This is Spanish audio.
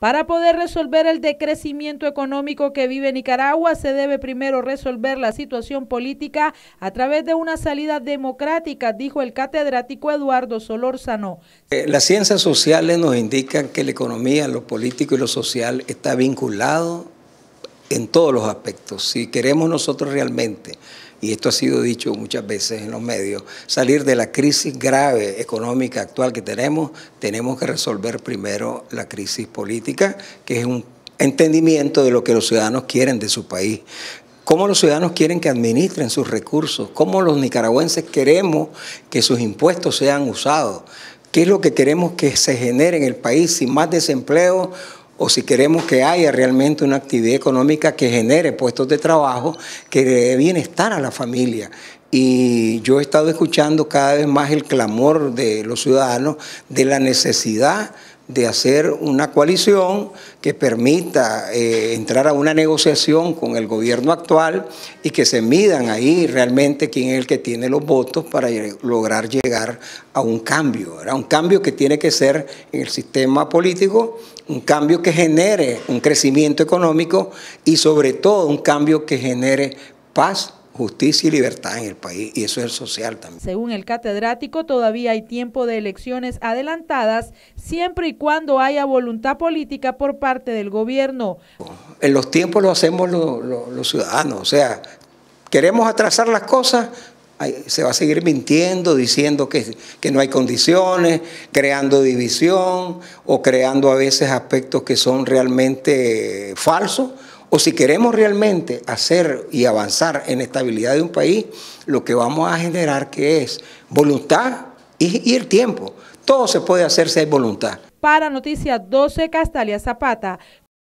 Para poder resolver el decrecimiento económico que vive Nicaragua, se debe primero resolver la situación política a través de una salida democrática, dijo el catedrático Eduardo Solórzano. Eh, las ciencias sociales nos indican que la economía, lo político y lo social está vinculado en todos los aspectos. Si queremos nosotros realmente, y esto ha sido dicho muchas veces en los medios, salir de la crisis grave económica actual que tenemos, tenemos que resolver primero la crisis política, que es un entendimiento de lo que los ciudadanos quieren de su país cómo los ciudadanos quieren que administren sus recursos, cómo los nicaragüenses queremos que sus impuestos sean usados, qué es lo que queremos que se genere en el país, sin más desempleo o si queremos que haya realmente una actividad económica que genere puestos de trabajo, que dé bienestar a la familia. Y yo he estado escuchando cada vez más el clamor de los ciudadanos de la necesidad de hacer una coalición que permita eh, entrar a una negociación con el gobierno actual y que se midan ahí realmente quién es el que tiene los votos para lograr llegar a un cambio, era un cambio que tiene que ser en el sistema político, un cambio que genere un crecimiento económico y sobre todo un cambio que genere paz justicia y libertad en el país, y eso es social también. Según el catedrático, todavía hay tiempo de elecciones adelantadas, siempre y cuando haya voluntad política por parte del gobierno. En los tiempos lo hacemos los, ciudadanos, o sea, queremos atrasar las cosas, se va a seguir mintiendo, diciendo que, que, no hay condiciones, creando división o creando a veces aspectos que son realmente falsos o si queremos realmente hacer y avanzar en estabilidad de un país, lo que vamos a generar que es voluntad y, el tiempo. Todo se puede hacer si hay voluntad. Para Noticias 12, Castalia Zapata.